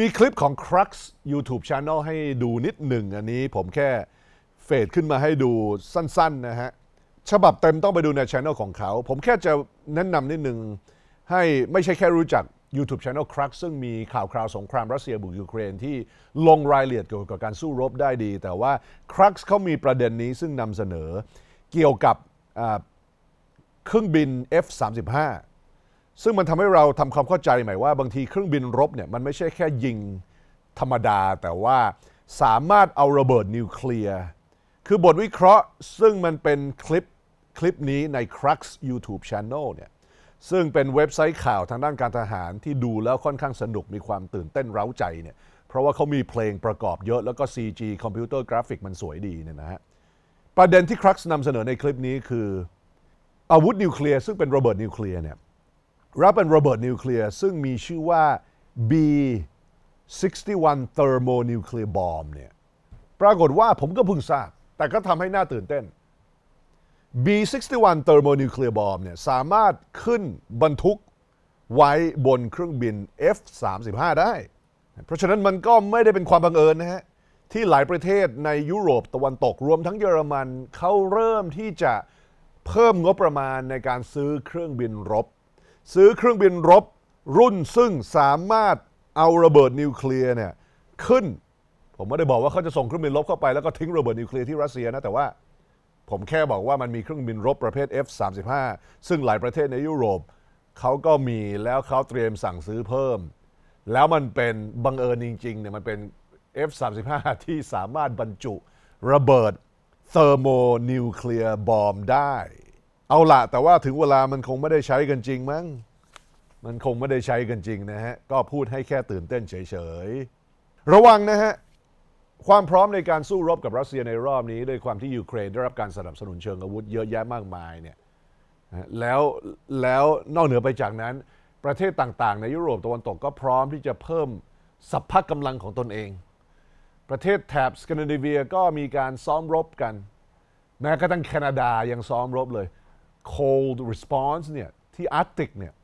มีคลิปของ Crux YouTube Channel ให้ดูนิดหนึ่งอันนี้ผมแค่เฟดขึ้นมาให้ดูสั้นๆนะฮะฉบับเต็มต้องไปดูในช n อ l ของเขา ผมแค่จะแนะนำนิดหนึ่ง ให้ไม่ใช่แค่รู้จัก YouTube Channel Crux ซึ่งมีข่าวคราวสงครามรัสเซียบุกยูเครนที่ลงรายละเอียดเกี่ยวกับการสู้รบได้ดี แต่ว่า Crux เขามีประเด็นนี้ซึ่งนำเสนอเกี่ยวกับเครื่องบิน F35 ซึ่งมันทำให้เราทำความเข้าใจใหม่ว่าบางทีเครื่องบินรบเนี่ยมันไม่ใช่แค่ยิงธรรมดา แต่ว่าสามารถเอาระเบิดนิวเคลียร์ คือบทวิเคราะห์ซึ่งมันเป็นคลิปคลิปนี้ใน Crux YouTube Channel เนี่ยซึ่งเป็นเว็บไซต์ข่าวทางด้านการทหารที่ดูแล้วค่อนข้างสนุกมีความตื่นเต้นเร้าใจเนี่ยเพราะว่าเขามีเพลงประกอบเยอะ แล้วก็ CG คอมพิวเตอร์กราฟิกมันสวยดีเนี่ยนะฮะประเด็นที่ครักนำเสนอในคลิปนี้คืออาวุธนิวเคลียร์ซึ่งเป็นระเบิดนิวเคลียร์เนี่ยรับเป็นระเบิดนิวเคลียร์ซึ่งมีชื่อว่า B61 Thermonuclear Bomb เนี่ย ปรากฏว่าผมก็เพิ่งทราบ แต่ก็ทำให้น่าตื่นเต้น B61 Thermonuclear Bomb เนี่ยสามารถขึ้นบรรทุกไว้บนเครื่องบิน F35 ได้ เพราะฉะนั้นมันก็ไม่ได้เป็นความบังเอิญนะฮะ ที่หลายประเทศในยุโรปตะวันตกรวมทั้งเยอรมัน เขาเริ่มที่จะเพิ่มงบประมาณในการซื้อเครื่องบินรบซื้อเครื่องบินรบรุ่นซึ่งสามารถเอาระเบิดนิวเคลียร์เนี่ยขึ้นผมไม่ได้บอกว่าเขาจะส่งเครื่องบินรบเข้าไปแล้วก็ทิ้งระเบิดนิวเคลียร์ที่รัสเซียนะแต่ว่าผมแค่บอกว่ามันมีเครื่องบินรบประเภท F35 ซึ่งหลายประเทศในยุโรป เขาก็มีแล้วเขาเตรียมสั่งซื้อเพิ่ม แล้วมันเป็นบังเอิญจริงๆเนี่ยมันเป็น F35 ที่สามารถบรรจุระเบิดเทอร์โมนิวเคลียร์บอมได้เอาละแต่ว่าถึงเวลามันคงไม่ได้ใช้กันจริงมั้ง มันคงไม่ได้ใช้กันจริงนะฮะ ก็พูดให้แค่ตื่นเต้นเฉยๆ ระวังนะฮะ ความพร้อมในการสู้รบกับรัสเซียในรอบนี้ ด้วยความที่ยูเครนได้รับการสนับสนุนเชิงอาวุธเยอะแยะมากมายเนี่ยแล้วแล้วนอกเหนือไปจากนั้น ประเทศต่างๆ ในยุโรปตะวันตกก็พร้อมที่จะเพิ่มสัพพะกำลังของตนเองประเทศแถบสแกนดิเนเวียก็มีการซ้อมรบกันแม้กระทั่งแคนาดายังซ้อมรบเลย cold response เนี่ย ที่อาร์กติก เนี่ย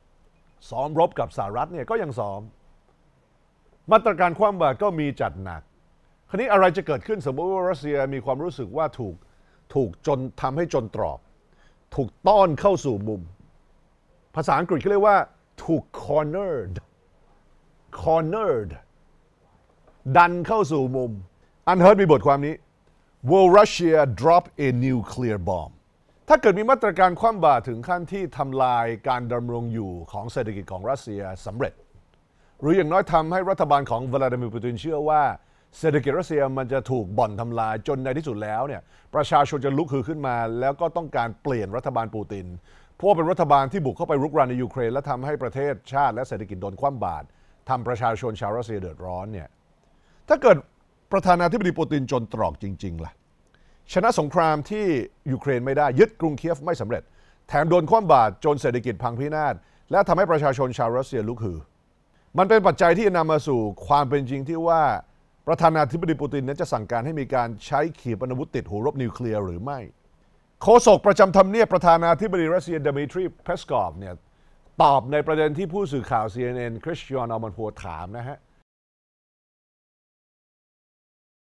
ซ้อมรบกับสหรัฐเนี่ยก็ยังซ้อมมาตรการความบาตรก็มีจัดหนัก คราวนี้อะไรจะเกิดขึ้นสมมติว่ารัสเซียมีความรู้สึกว่าถูกถูกจนทำให้จนตรอกถูกต้อนเข้าสู่มุม ภาษาอังกฤษเขาเรียกว่า ถูก cornered cornered ดันเข้าสู่มุม อันเฮิร์ตมีบทความนี้ Will Russia drop a nuclear bomb ถ้าเกิดมีมาตรการคว่ำบาตรถึงขั้นที่ทำลายการดำรงอยู่ของเศรษฐกิจของรัสเซียสำเร็จ หรืออย่างน้อยทำให้รัฐบาลของวลาดิมีร์ปูตินเชื่อว่าเศรษฐกิจรัสเซียมันจะถูกบ่อนทำลายจนในที่สุดแล้วเนี่ยประชาชนจะลุกฮือขึ้นมา แล้วก็ต้องการเปลี่ยนรัฐบาลปูตินพราะเป็นรัฐบาลที่บุกเข้าไปรุกรานในยูเครนและทำให้ประเทศชาติและเศรษฐกิจโดนคว่ำบาตรทำประชาชนชาวรัสเซียเดือดร้อนเนี่ยถ้าเกิดประธานาธิบดีปูตินจนตรอกจริงๆล่ะชนะสงครามที่ยูเครนไม่ได้ยึดกรุงเคียฟไม่สำเร็จแถมโดนคว่ำบาตรจนเศรษฐกิจพังพินาศและทำให้ประชาชนชาวรัสเซียลุกฮือ มันเป็นปัจจัยที่นำมาสู่ความเป็นจริงที่ว่าประธานาธิบดีปูตินนั้นจะสั่งการให้มีการใช้ขีปนาวุธติดหูรบนิวเคลียร์หรือไม่โฆษกประจำทำเนียบประธานาธิบดีรัสเซียดมิทรีเพสกอฟเนี่ยตอบในประเด็นที่ผู้สื่อข่าว CNN คริสตียนอัลมันพัวถามนะฮะ